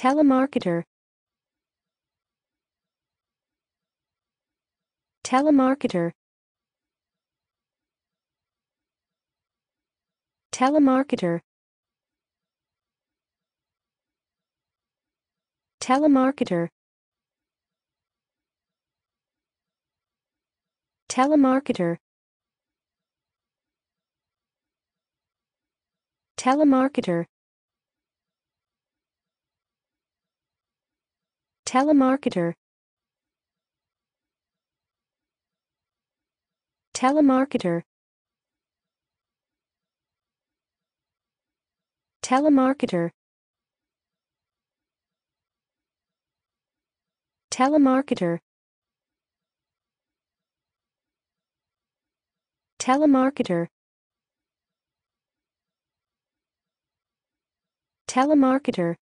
Telemarketer Telemarketer Telemarketer Telemarketer Telemarketer Telemarketer telemarketer telemarketer telemarketer telemarketer telemarketer telemarketer